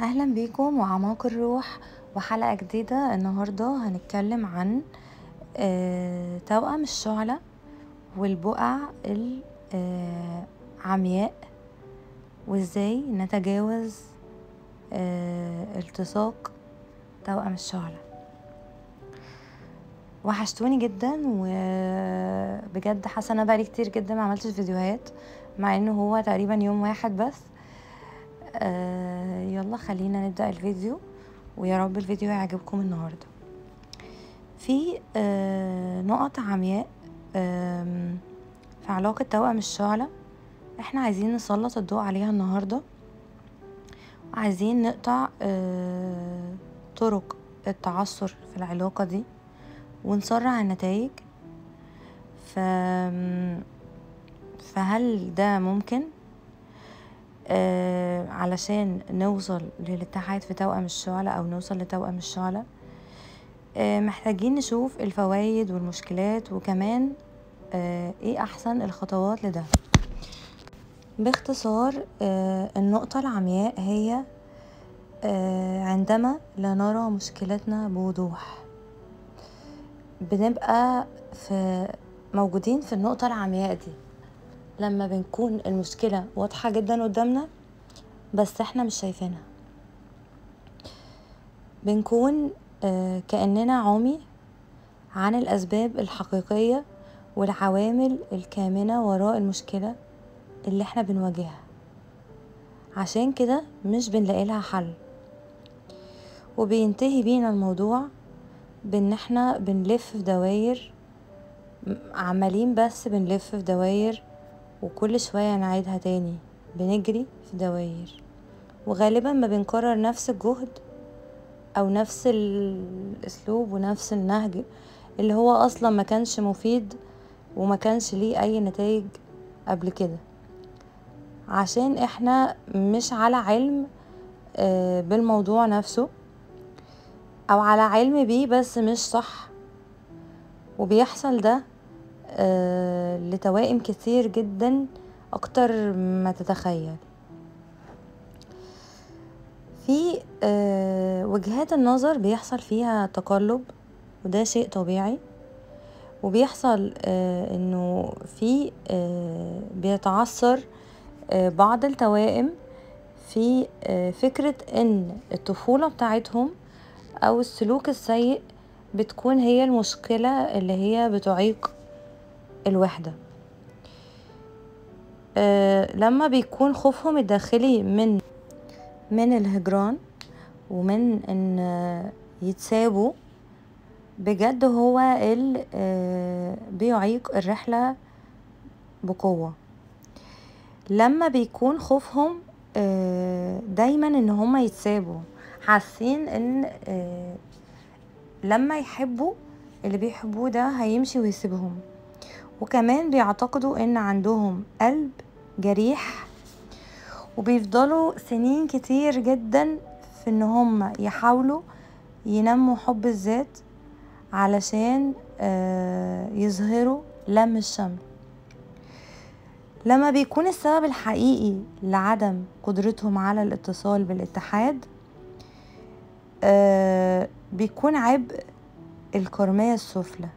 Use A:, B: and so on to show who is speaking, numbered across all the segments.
A: اهلا بيكم وعماق الروح وحلقه جديده النهارده هنتكلم عن آه، توأم الشعلة والبقع العمياء آه، وازاي نتجاوز آه، التصاق توأم الشعلة وحشتوني جدا وبجد حاسه انا بقالي كتير جدا ما عملتش فيديوهات مع انه هو تقريبا يوم واحد بس آه، يلا خلينا نبدأ الفيديو ويا رب الفيديو يعجبكم النهاردة في آه نقط عمياء آه في علاقة توأم الشعلة احنا عايزين نسلط الضوء عليها النهاردة عايزين نقطع آه طرق التعثر في العلاقة دي ونسرع النتائج ف... فهل ده ممكن آه، علشان نوصل للاتحاد في توأم الشعلة أو نوصل لتوأم الشعلة آه، محتاجين نشوف الفوائد والمشكلات وكمان آه، ايه أحسن الخطوات لده باختصار النقطة العمياء هي عندما لا نرى مشكلتنا بوضوح بنبقى في موجودين في النقطة العمياء دي لما بنكون المشكلة واضحة جدا قدامنا بس احنا مش شايفينها بنكون آه، كأننا عمي عن الأسباب الحقيقية والعوامل الكامنة وراء المشكلة اللي احنا بنواجهها عشان كده مش بنلاقي لها حل وبينتهي بينا الموضوع بان احنا بنلف في دواير عمالين بس بنلف في دواير وكل شوية نعيدها تاني بنجري في دواير وغالبا ما بنكرر نفس الجهد أو نفس الأسلوب ونفس النهج اللي هو أصلا ما كانش مفيد وما كانش ليه أي نتائج قبل كده عشان احنا مش على علم آه، بالموضوع نفسه أو على علم بيه بس مش صح وبيحصل ده آه، لتوائم كتير جدا اكتر ما تتخيل في آه، وجهات النظر بيحصل فيها تقلب وده شيء طبيعي وبيحصل آه، انه في بيتعثر بعض التوائم في فكرة ان الطفولة بتاعتهم او السلوك السيء بتكون هي المشكلة اللي هي بتعيق الوحدة أه لما بيكون خوفهم الداخلي من من الهجران ومن ان آه، يتسابوا بجد هو اللي آه، بيعيق الرحلة بقوة لما بيكون خوفهم آه، دايما ان هما يتسابوا حاسين ان لما يحبوا اللي بيحبوه ده هيمشي ويسيبهم وكمان بيعتقدوا ان عندهم قلب جريح وبيفضلوا سنين كتير جدا في ان هم يحاولوا ينموا حب الذات علشان آه، يظهروا لم الشمل لما بيكون السبب الحقيقي لعدم قدرتهم على الاتصال بالاتحاد آه، بيكون عبء القرمية السفلى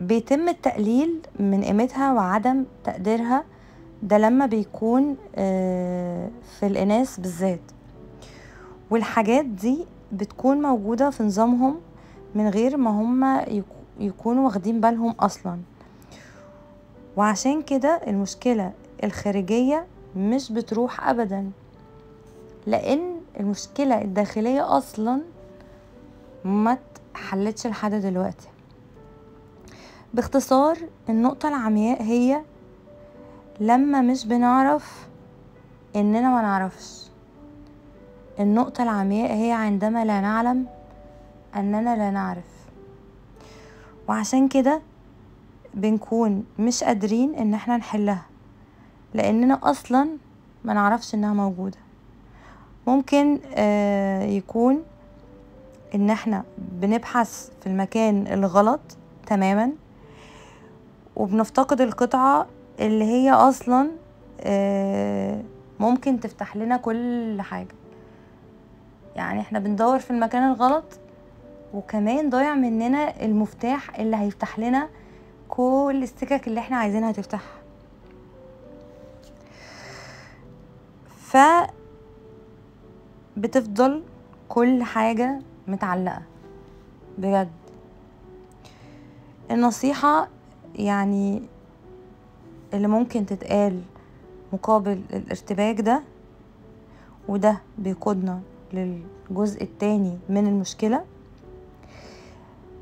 A: بيتم التقليل من قيمتها وعدم تقديرها ده لما بيكون آه، في الإناث بالذات والحاجات دي بتكون موجودة في نظامهم من غير ما هم يكونوا واخدين بالهم أصلا وعشان كده المشكلة الخارجية مش بتروح أبدا لأن المشكلة الداخلية أصلا ما اتحلتش لحد دلوقتي باختصار النقطة العمياء هي لما مش بنعرف اننا ما نعرفش النقطة العمياء هي عندما لا نعلم اننا لا نعرف وعشان كده بنكون مش قادرين ان احنا نحلها لاننا اصلا ما نعرفش انها موجودة ممكن آه، يكون ان احنا بنبحث في المكان الغلط تماما وبنفتقد القطعة اللي هي اصلا آه، ممكن تفتح لنا كل حاجة يعني احنا بندور في المكان الغلط وكمان ضايع مننا المفتاح اللي هيفتح لنا كل السكك اللي احنا عايزينها تفتح ف بتفضل كل حاجة متعلقة بجد النصيحة يعني اللي ممكن تتقال مقابل الارتباك ده وده بيقودنا للجزء التاني من المشكلة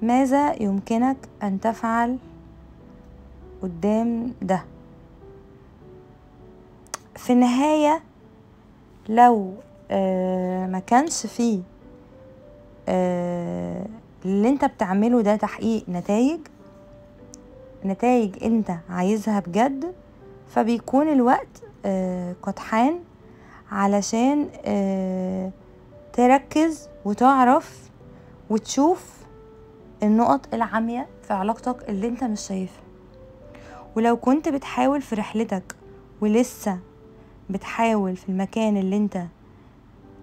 A: ماذا يمكنك أن تفعل قدام ده في النهاية لو آه، ما كانش فيه آه، اللي انت بتعمله ده تحقيق نتائج نتائج انت عايزها بجد فبيكون الوقت آه، قد حان علشان آه، تركز وتعرف وتشوف النقط العامية في علاقتك اللي انت مش شايفها ولو كنت بتحاول في رحلتك ولسه بتحاول في المكان اللي انت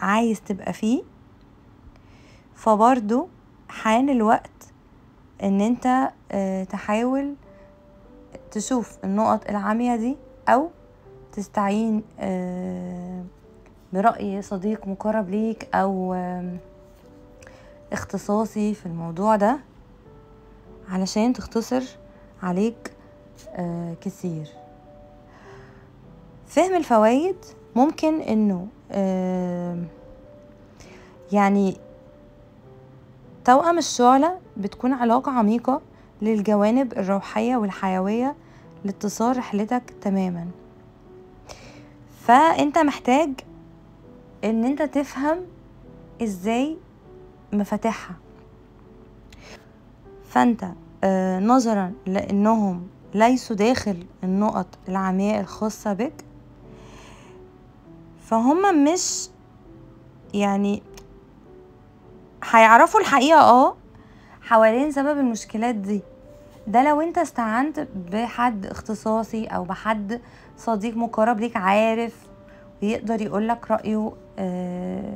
A: عايز تبقى فيه فبرضو حان الوقت ان انت آه، تحاول تشوف النقط العامية دي او تستعين آه، برأي صديق مقرب ليك او اختصاصي في الموضوع ده علشان تختصر عليك آه، كتير فهم الفوائد ممكن انه يعني توأم الشعلة بتكون علاقة عميقة للجوانب الروحية والحيوية لاتصال رحلتك تماما فانت محتاج ان انت تفهم ازاي مفاتيحها فانت آه، نظرا لانهم ليسوا داخل النقط العمياء الخاصة بك فهم مش يعني هيعرفوا الحقيقه اه حوالين سبب المشكلات دي ده لو انت استعنت بحد اختصاصي او بحد صديق مقرب ليك عارف ويقدر يقولك رأيه آه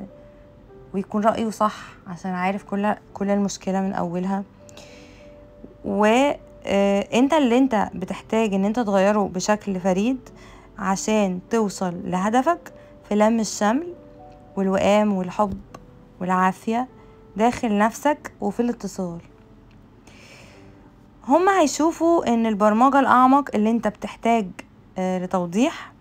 A: ويكون رأيه صح عشان عارف كل كل المشكلة من أولها آه، انت اللي انت بتحتاج ان انت تغيره بشكل فريد عشان توصل لهدفك في لم الشمل والوئام والحب والعافية داخل نفسك وفي الاتصال هما هيشوفوا ان البرمجة الأعمق اللي انت بتحتاج آه، لتوضيح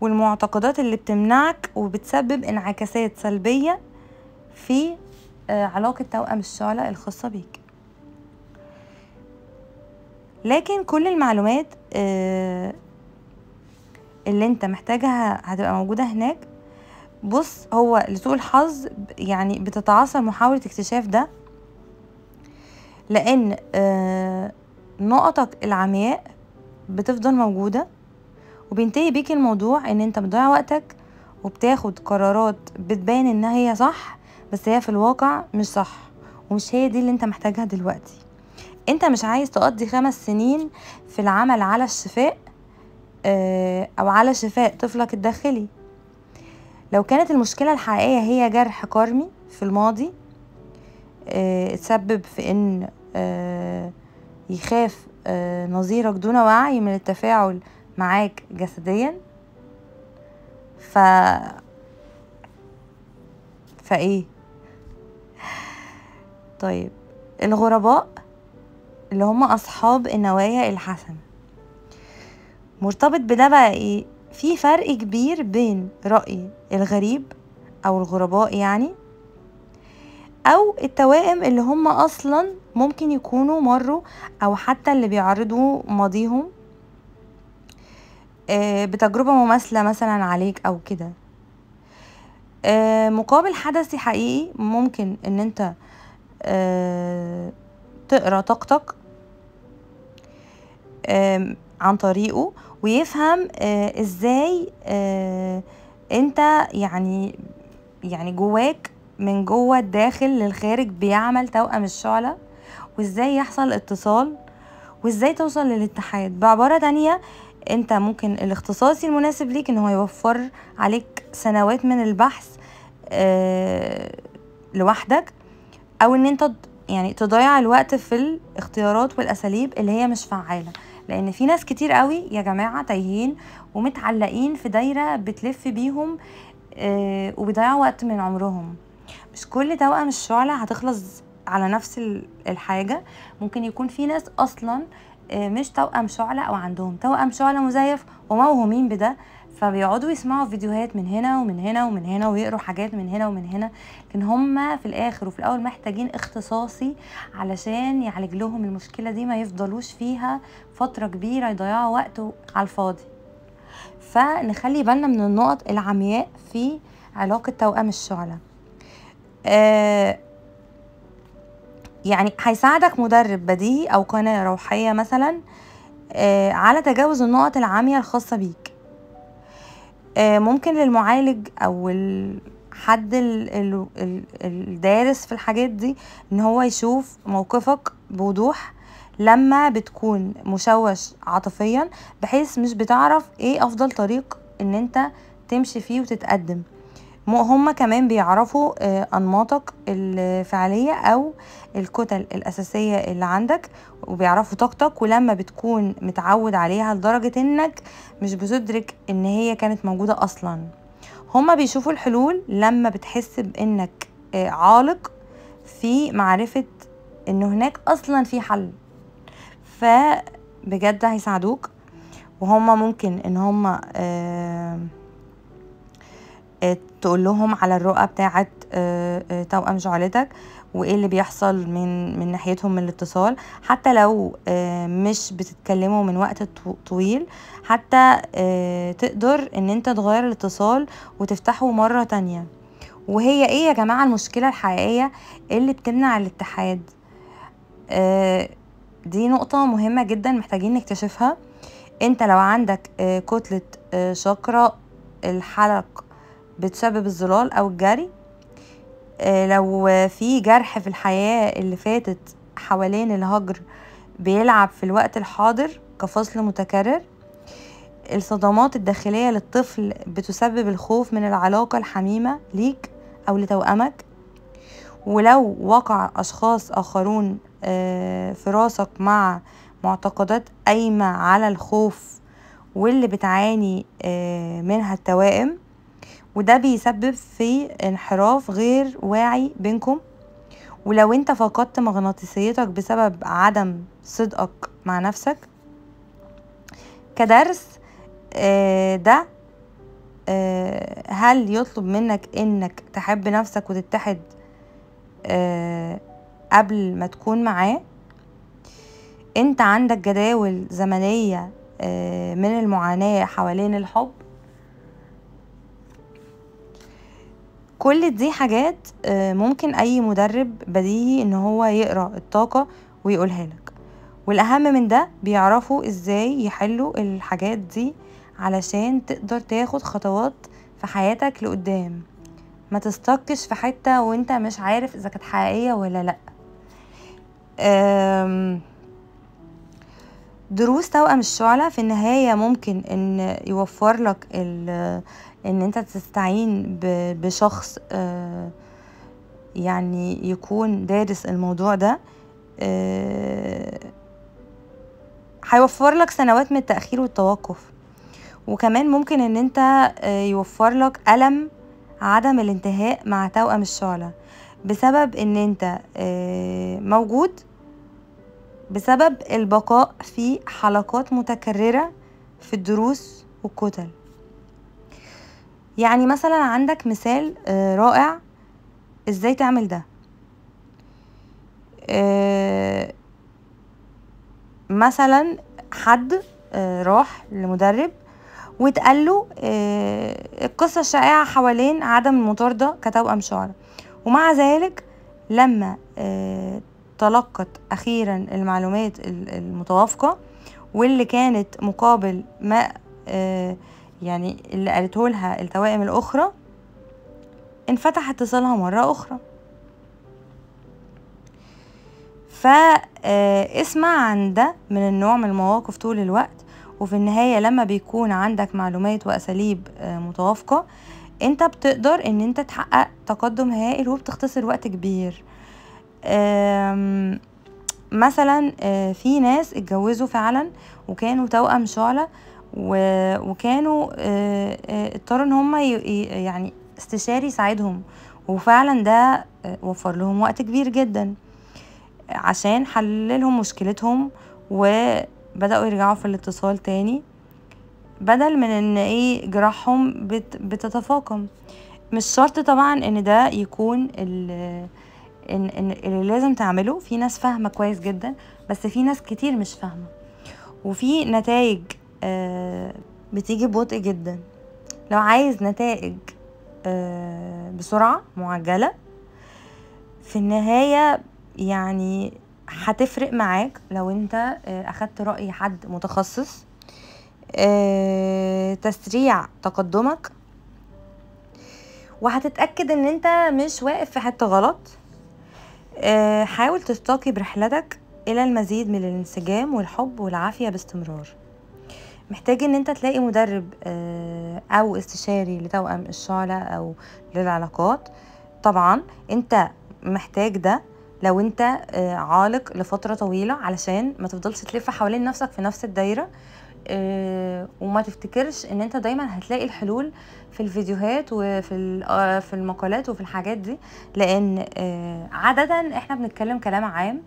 A: والمعتقدات اللي بتمنعك وبتسبب انعكاسات سلبية في آه، علاقة توأم الشعلة الخاصة بيك لكن كل المعلومات آه، اللي انت محتاجها هتبقى موجودة هناك بص هو لسوء الحظ يعني بتتعاصر محاولة اكتشاف ده لأن آه، نقطك العمياء بتفضل موجودة وبينتهي بيك الموضوع ان انت بتضيع وقتك وبتاخد قرارات بتبان ان هي صح بس هي في الواقع مش صح ومش هي دي اللي انت محتاجها دلوقتي انت مش عايز تقضي خمس سنين في العمل على الشفاء آه، او على شفاء طفلك الداخلي لو كانت المشكلة الحقيقية هي جرح كارمي في الماضي آه، اتسبب في ان آه، يخاف آه، نظيرك دون وعي من التفاعل معاك جسديا ف فايه طيب الغرباء اللي هم اصحاب النوايا الحسنه مرتبط بده بقى ايه في فرق كبير بين رأي الغريب أو الغرباء يعني أو التوائم اللي هم أصلا ممكن يكونوا مروا أو حتى اللي بيعرضوا ماضيهم آه، بتجربة مماثلة مثلا عليك أو كده آه، مقابل حدثي حقيقي ممكن ان انت آه، تقرا طاقتك عن طريقه ويفهم آه، ازاي آه، انت يعني يعني جواك من جوه الداخل للخارج بيعمل توأم الشعلة وازاي يحصل اتصال وازاي توصل للاتحاد بعبارة تانية انت ممكن الاختصاصي المناسب ليك ان هو يوفر عليك سنوات من البحث اه لوحدك او ان انت يعني تضيع الوقت في الاختيارات والاساليب اللي هي مش فعاله لان في ناس كتير قوي يا جماعه تايهين ومتعلقين في دايره بتلف بيهم آه وبيضيعوا وقت من عمرهم مش كل توأم الشعلة هتخلص على نفس الحاجة ممكن يكون في ناس أصلا آه، مش توأم شعلة أو عندهم توأم شعلة مزيف وموهومين بده فبيقعدوا يسمعوا فيديوهات من هنا ومن هنا ومن هنا ويقروا حاجات من هنا ومن هنا لكن هم في الاخر وفي الاول محتاجين اختصاصي علشان يعالج لهم المشكله دي ما يفضلوش فيها فتره كبيره يضيعوا وقته على الفاضي فنخلي بالنا من النقط العمياء في علاقه توأم الشعله آه يعني هيساعدك مدرب بديهي او قناه روحيه مثلا آه على تجاوز النقط العاميه الخاصه بيك آه، ممكن للمعالج او حد الدارس في الحاجات دي ان هو يشوف موقفك بوضوح لما بتكون مشوش عاطفيا بحيث مش بتعرف ايه افضل طريق ان انت تمشي فيه وتتقدم هما كمان بيعرفوا آه، انماطك الفعليه او الكتل الاساسيه اللي عندك وبيعرفوا طاقتك ولما بتكون متعود عليها لدرجة انك مش بتدرك ان هي كانت موجودة اصلا هما بيشوفوا الحلول لما بتحس بانك آه، عالق في معرفة ان هناك اصلا في حل فبجد هيساعدوك وهما ممكن ان هما آه، آه، تقول لهم على الرؤى بتاعت توأم جعلتك وايه اللي بيحصل من من ناحيتهم من الاتصال حتى لو آه، مش بتتكلموا من وقت طويل حتى آه، تقدر ان انت تغير الاتصال وتفتحه مره تانية وهي ايه يا جماعه المشكله الحقيقيه اللي بتمنع الاتحاد آه، دي نقطه مهمه جدا محتاجين نكتشفها انت لو عندك كتله شاكرا الحلق بتسبب الظلال او الجري آه، لو في جرح في الحياة اللي فاتت حوالين الهجر بيلعب في الوقت الحاضر كفصل متكرر الصدمات الداخلية للطفل بتسبب الخوف من العلاقة الحميمة ليك أو لتوأمك ولو وقع أشخاص آخرون آه، في راسك مع معتقدات قايمة على الخوف واللي بتعاني آه، منها التوائم وده بيسبب في انحراف غير واعي بينكم ولو انت فقدت مغناطيسيتك بسبب عدم صدقك مع نفسك كدرس آه، ده آه، هل يطلب منك انك تحب نفسك وتتحد آه، قبل ما تكون معاه انت عندك جداول زمنية من المعاناة حوالين الحب كل دي حاجات آه، ممكن أي مدرب بديهي إن هو يقرأ الطاقة ويقولها لك والأهم من ده بيعرفوا إزاي يحلوا الحاجات دي علشان تقدر تاخد خطوات في حياتك لقدام ما تستكش في حتة وانت مش عارف إذا كانت حقيقية ولا لأ دروس توأم الشعلة في النهاية ممكن إن يوفر لك ان انت تستعين بشخص آه، يعني يكون دارس الموضوع ده آه، هيوفر لك سنوات من التأخير والتوقف وكمان ممكن ان انت آه، يوفر لك ألم عدم الانتهاء مع توأم الشعلة بسبب ان انت موجود بسبب البقاء في حلقات متكررة في الدروس والكتل يعني مثلا عندك مثال آه، رائع ازاي تعمل ده آه، مثلا حد آه، راح لمدرب واتقال له القصة الشائعة حوالين عدم المطاردة كتوأم شعرة ومع ذلك لما تلقت أخيرا المعلومات المتوافقة واللي كانت مقابل ما يعني اللي قالته لها التوائم الأخرى انفتح اتصالها مرة أخرى آه، اسمع عن ده من النوع من المواقف طول الوقت وفي النهاية لما بيكون عندك معلومات وأساليب آه، متوافقة انت بتقدر ان انت تحقق تقدم هائل وبتختصر وقت كبير مثلا آه، في ناس اتجوزوا فعلا وكانوا توأم شعلة وكانوا آه، آه، اضطروا ان هم يعني استشاري يساعدهم وفعلا ده آه، وفر لهم وقت كبير جدا عشان حللهم مشكلتهم وبدأوا يرجعوا في الاتصال تاني بدل من ان ايه جراحهم بتتفاقم مش شرط طبعا ان ده يكون ال إن, ان اللي لازم تعمله في ناس فاهمه كويس جدا بس في ناس كتير مش فاهمه وفي نتائج آه، بتيجي ببطء جدا لو عايز نتائج آه، بسرعة معجلة في النهاية يعني هتفرق معاك لو انت آه، اخدت رأي حد متخصص تسريع تقدمك وهتتأكد ان انت مش واقف في حتة غلط حاول تستاقي برحلتك الى المزيد من الانسجام والحب والعافية باستمرار محتاج ان انت تلاقي مدرب آه، او استشاري لتوأم الشعلة او للعلاقات طبعا انت محتاج ده لو انت آه، عالق لفترة طويلة علشان ما تفضلش تلف حوالين نفسك في نفس الدايرة آه، وما تفتكرش ان انت دايما هتلاقي الحلول في الفيديوهات وفي في المقالات وفي الحاجات دي لان عادة احنا بنتكلم كلام عام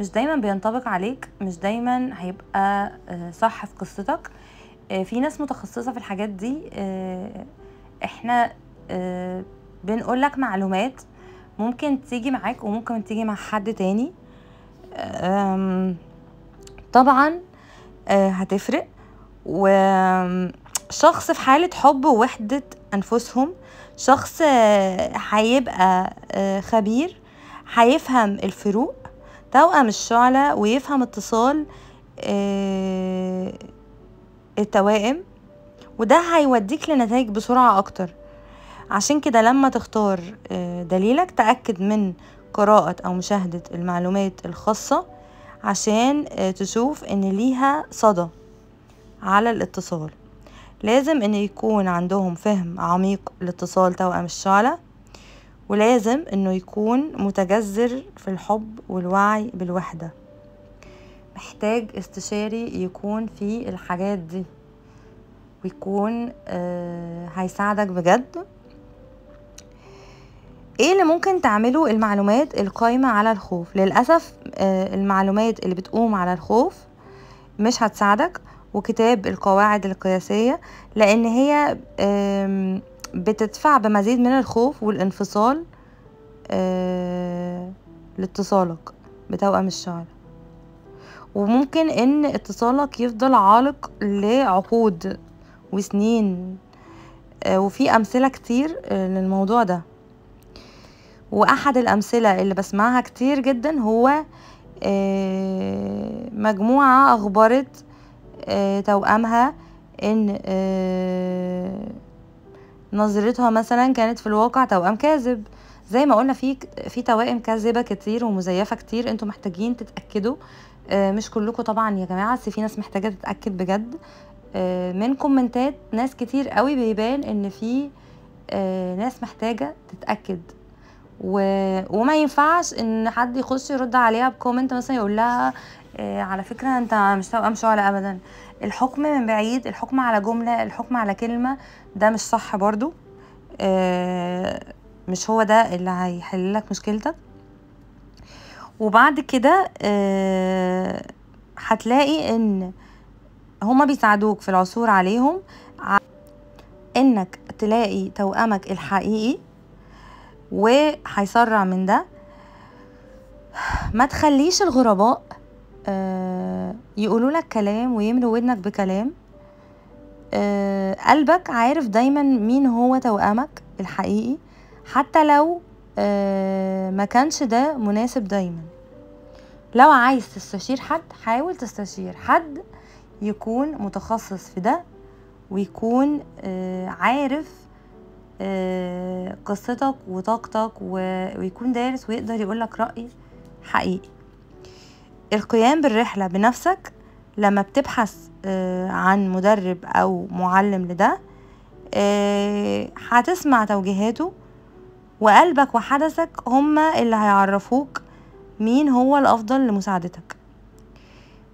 A: مش دايما بينطبق عليك مش دايما هيبقى آه، صح في قصتك آه، في ناس متخصصه في الحاجات دي آه، احنا بنقول لك معلومات ممكن تيجي معاك وممكن تيجي مع حد تاني طبعا هتفرق وشخص في حالة حب ووحدة أنفسهم شخص هيبقى خبير هيفهم الفروق توأم الشعلة ويفهم اتصال آه، التوائم وده هيوديك لنتائج بسرعة أكتر عشان كده لما تختار آه، دليلك تأكد من قراءة أو مشاهدة المعلومات الخاصة عشان آه، تشوف إن ليها صدى على الاتصال لازم إن يكون عندهم فهم عميق لاتصال توأم الشعلة ولازم انه يكون متجذر في الحب والوعي بالوحدة محتاج استشاري يكون في الحاجات دي ويكون آه هيساعدك بجد ايه اللي ممكن تعمله المعلومات القايمة على الخوف للأسف آه المعلومات اللي بتقوم على الخوف مش هتساعدك وكتاب القواعد القياسية لأن هي آه بتدفع بمزيد من الخوف والانفصال آه، لاتصالك بتوأم الشعر وممكن ان اتصالك يفضل عالق لعقود وسنين آه، وفي امثله كتير آه، للموضوع ده واحد الامثله اللي بسمعها كتير جدا هو مجموعه اخبرت توامها ان نظرتها مثلا كانت في الواقع توأم كاذب زي ما قلنا في في توائم كاذبه كتير ومزيفه كتير انتوا محتاجين تتاكدوا آه، مش كلكم طبعا يا جماعه بس في ناس محتاجه تتاكد بجد آه، من كومنتات ناس كتير قوي بيبان ان في آه، ناس محتاجه تتاكد و... وما ينفعش ان حد يخش يرد عليها بكومنت مثلا يقول لها آه، على فكرة انت مش توأم شعلة ابدا الحكم من بعيد الحكم على جملة الحكم على كلمة ده مش صح برضو آه، مش هو ده اللي هيحللك مشكلتك وبعد كده آه، هتلاقي ان هما بيساعدوك في العثور عليهم انك تلاقي توأمك الحقيقي وهيسرع من ده ما تخليش الغرباء آه، يقولوا لك كلام ويملوا ودنك بكلام آه، قلبك عارف دايما مين هو توأمك الحقيقي حتى لو آه، ما كانش ده مناسب دايما لو عايز تستشير حد حاول تستشير حد يكون متخصص في ده ويكون عارف قصتك وطاقتك ويكون دارس ويقدر يقولك رأي حقيقي القيام بالرحلة بنفسك لما بتبحث آه، عن مدرب أو معلم لده آه، هتسمع توجيهاته وقلبك وحدسك هما اللي هيعرفوك مين هو الأفضل لمساعدتك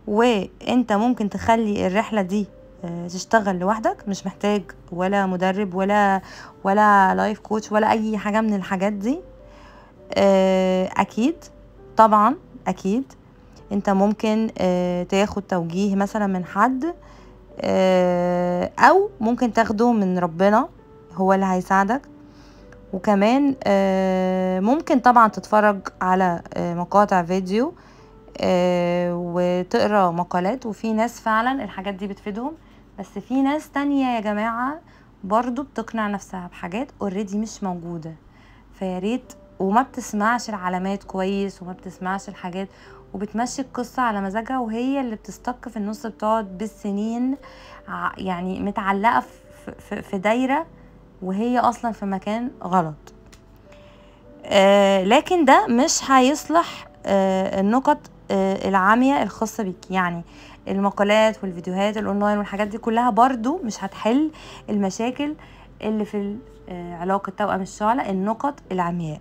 A: وانت ممكن تخلي الرحلة دي آه، تشتغل لوحدك مش محتاج ولا مدرب ولا ولا لايف كوتش ولا اي حاجة من الحاجات دي اكيد طبعا اكيد انت ممكن آه، تاخد توجيه مثلا من حد آه، او ممكن تاخده من ربنا هو اللي هيساعدك وكمان آه، ممكن طبعا تتفرج على مقاطع فيديو وتقرا مقالات وفي ناس فعلا الحاجات دي بتفيدهم بس في ناس تانية يا جماعة برضو بتقنع نفسها بحاجات اوريدي مش موجودة فياريت وما بتسمعش العلامات كويس وما بتسمعش الحاجات وبتمشي القصة على مزاجها وهي اللي بتستك في النص بتقعد بالسنين يعني متعلقة في دايرة وهي أصلا في مكان غلط آه، لكن ده مش هيصلح آه، النقط آه، العامية الخاصة بيك يعني المقالات والفيديوهات الاونلاين والحاجات دي كلها برضو مش هتحل المشاكل اللي في علاقة توأم الشعلة النقط العمياء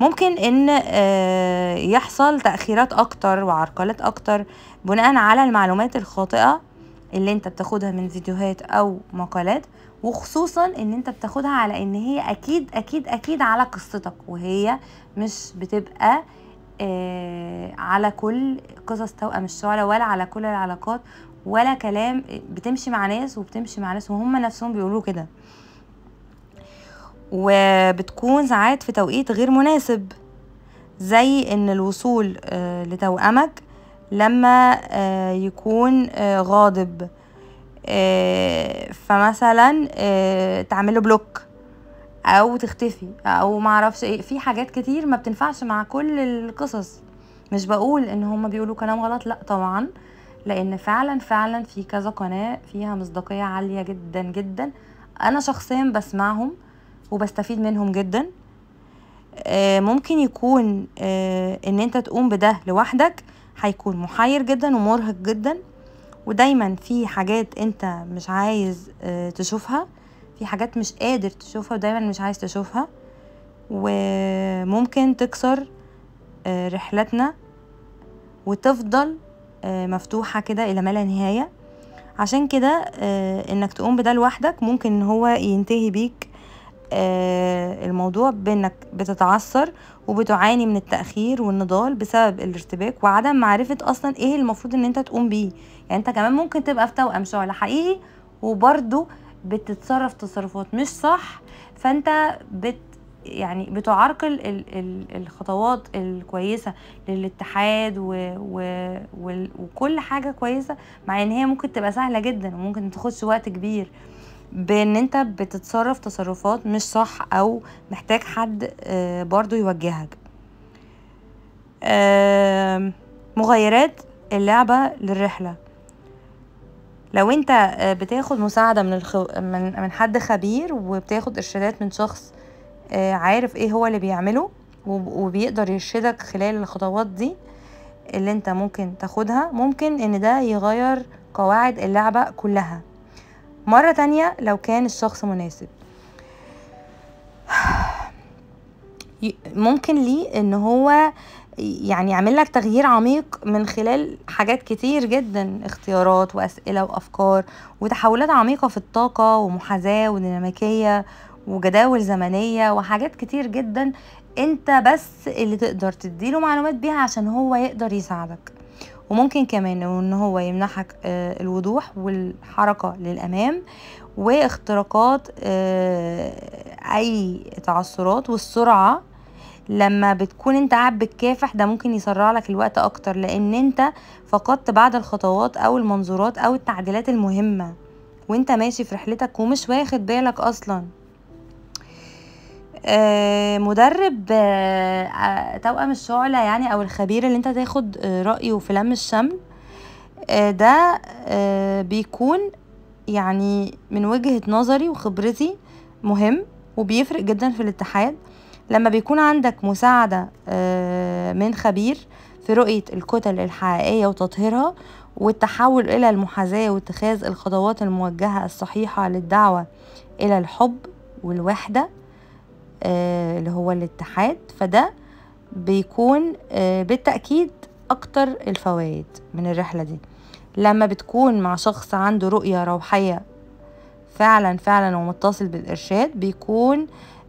A: ممكن ان آه، يحصل تاخيرات اكتر وعرقلات اكتر بناء على المعلومات الخاطئه اللي انت بتاخدها من فيديوهات او مقالات وخصوصا ان انت بتاخدها على ان هي اكيد اكيد اكيد على قصتك وهي مش بتبقى آه، على كل قصص توأم الشعلة ولا على كل العلاقات ولا كلام بتمشي مع ناس وبتمشي مع ناس وهم نفسهم بيقولوا كده وبتكون ساعات في توقيت غير مناسب زي ان الوصول آه، لتوأمك لما آه، يكون آه، غاضب فمثلا تعمله بلوك او تختفي او معرفش ايه في حاجات كتير ما بتنفعش مع كل القصص مش بقول ان هما بيقولوا كلام غلط لا طبعا لان فعلا فعلا في كذا قناه فيها مصداقيه عاليه جدا جدا انا شخصيا بسمعهم وبستفيد منهم جدا آه، ممكن يكون آه، ان انت تقوم بده لوحدك هيكون محير جدا ومرهق جدا ودايما في حاجات انت مش عايز آه، تشوفها في حاجات مش قادر تشوفها ودايما مش عايز تشوفها وممكن تكسر رحلتنا وتفضل مفتوحة كده إلى ما لا نهاية عشان كده انك تقوم بده لوحدك ممكن ان هو ينتهي بيك آه، الموضوع بانك بتتعثر وبتعاني من التاخير والنضال بسبب الارتباك وعدم معرفه اصلا ايه المفروض ان انت تقوم بيه يعني انت كمان ممكن تبقى في توأم شعله حقيقي وبرده بتتصرف تصرفات مش صح فانت بت يعني بتعرقل الخطوات الكويسة للاتحاد و و وكل حاجة كويسة مع ان هي ممكن تبقى سهلة جدا وممكن تاخدش وقت كبير بان انت بتتصرف تصرفات مش صح او محتاج حد آه، برضو يوجهك مغيرات اللعبة للرحلة لو انت آه، بتاخد مساعدة من, الخو... من... من حد خبير وبتاخد ارشادات من شخص آه، عارف ايه هو اللي بيعمله وبيقدر يرشدك خلال الخطوات دي اللي انت ممكن تاخدها ممكن ان ده يغير قواعد اللعبة كلها مرة تانية لو كان الشخص مناسب ممكن ليه ان هو يعني يعمل لك تغيير عميق من خلال حاجات كتير جدا اختيارات واسئله وافكار وتحولات عميقه في الطاقه ومحاذاه وديناميكيه وجداول زمنيه وحاجات كتير جدا انت بس اللي تقدر تديله معلومات بيها عشان هو يقدر يساعدك وممكن كمان ان هو يمنحك آه، الوضوح والحركه للامام واختراقات آه، اي تعثرات والسرعه لما بتكون انت قاعد بتكافح ده ممكن يسرع لك الوقت اكتر لان انت فقدت بعض الخطوات او المنظورات او التعديلات المهمه وانت ماشي في رحلتك ومش واخد بالك اصلا آه، مدرب آه، آه، توأم الشعلة يعني أو الخبير اللي أنت تاخد رأيه في لم الشمل ده بيكون يعني من وجهة نظري وخبرتي مهم وبيفرق جدا في الاتحاد لما بيكون عندك مساعدة من خبير في رؤية الكتل الحقيقية وتطهيرها والتحول إلى المحاذاة واتخاذ الخطوات الموجهة الصحيحة للدعوة إلى الحب والوحدة آه، اللي هو الاتحاد فده بيكون آه، بالتأكيد أكتر الفوائد من الرحلة دي لما بتكون مع شخص عنده رؤية روحية فعلا فعلا ومتصل بالإرشاد بيكون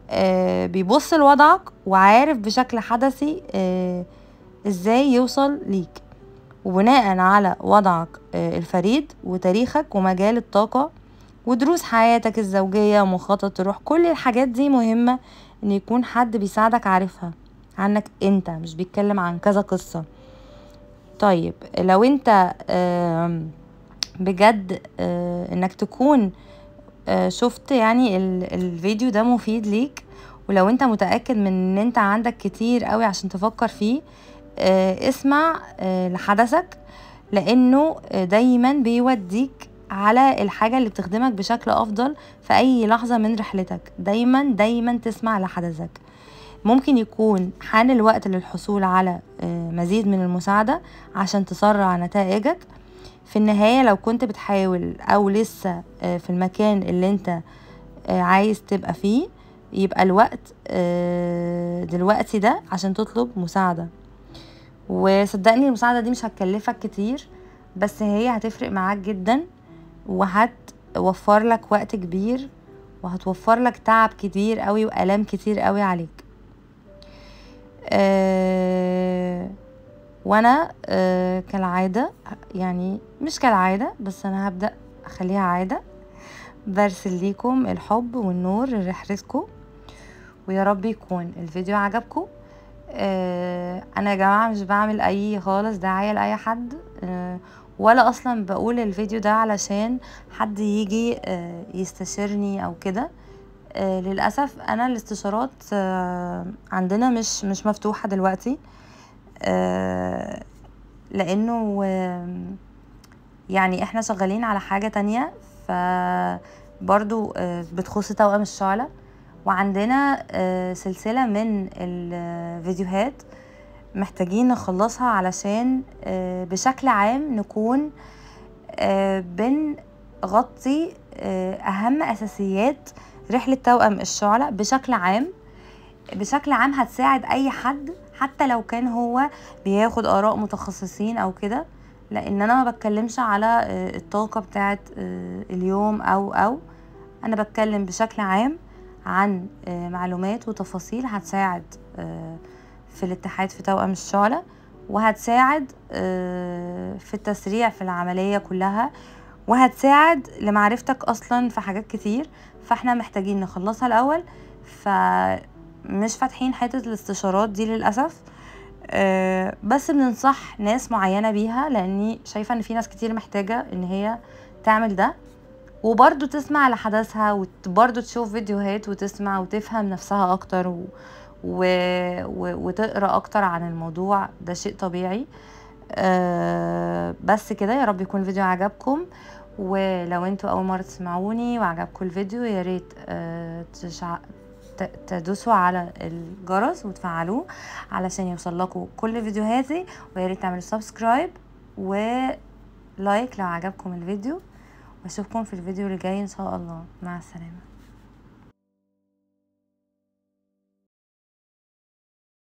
A: آه، بيبص لوضعك وعارف بشكل حدثي ازاي يوصل ليك وبناء على وضعك الفريد وتاريخك ومجال الطاقة ودروس حياتك الزوجية ومخطط الروح كل الحاجات دي مهمة ان يكون حد بيساعدك عارفها عنك انت مش بيتكلم عن كذا قصة طيب لو انت بجد آه، انك تكون آه، شفت يعني الفيديو ده مفيد ليك ولو انت متأكد من ان انت عندك كتير قوي عشان تفكر فيه آه، اسمع لحدثك لانه دايما بيوديك على الحاجة اللي بتخدمك بشكل أفضل في أي لحظة من رحلتك دايما دايما تسمع لحدثك ممكن يكون حان الوقت للحصول على آه، مزيد من المساعدة عشان تسرع نتائجك في النهاية لو كنت بتحاول أو لسه آه، في المكان اللي انت آه، عايز تبقى فيه يبقى الوقت دلوقتي ده عشان تطلب مساعدة وصدقني المساعدة دي مش هتكلفك كتير بس هي هتفرق معاك جدا وهتوفر لك وقت كبير وهتوفر لك تعب كتير قوي وآلام كتير قوي عليك أه وانا أه كالعادة يعني مش كالعادة بس انا هبدأ اخليها عادة برسل ليكم الحب والنور لرحلتكم ويا رب يكون الفيديو عجبكم أه انا يا جماعة مش بعمل اي خالص دعاية لأي حد أه ولا اصلا بقول الفيديو ده علشان حد يجي آه، يستشيرني او كده آه، للاسف انا الاستشارات آه، عندنا مش مش مفتوحه دلوقتي لانه يعني احنا شغالين على حاجه تانية ف برضو بتخص توأم الشعلة وعندنا سلسله من الفيديوهات محتاجين نخلصها علشان آه، بشكل عام نكون آه، بنغطي آه، أهم أساسيات رحلة توأم الشعلة بشكل عام بشكل عام هتساعد أي حد حتى لو كان هو بياخد آراء متخصصين أو كده لأن أنا ما بتكلمش على الطاقة بتاعت اليوم أو أو أنا بتكلم بشكل عام عن معلومات وتفاصيل هتساعد في الاتحاد في توأم الشعلة وهتساعد آه، في التسريع في العملية كلها وهتساعد لمعرفتك أصلا في حاجات كتير فاحنا محتاجين نخلصها الأول فمش فاتحين حتة الاستشارات دي للأسف آه، بس بننصح ناس معينة بيها لأني شايفة إن في ناس كتير محتاجة إن هي تعمل ده وبرضه تسمع لحدثها وبرضه تشوف فيديوهات وتسمع وتفهم نفسها أكتر و... و... و... وتقرا اكتر عن الموضوع ده شيء طبيعي أه بس كده يا رب يكون الفيديو عجبكم ولو انتوا اول مره تسمعوني وعجبكم الفيديو يا ريت أه تشع... تدوسوا على الجرس وتفعلوه علشان يوصل لكم كل فيديوهاتي ويا ريت تعملوا سبسكرايب ولايك لو عجبكم الفيديو واشوفكم في الفيديو اللي جاي ان شاء الله مع السلامه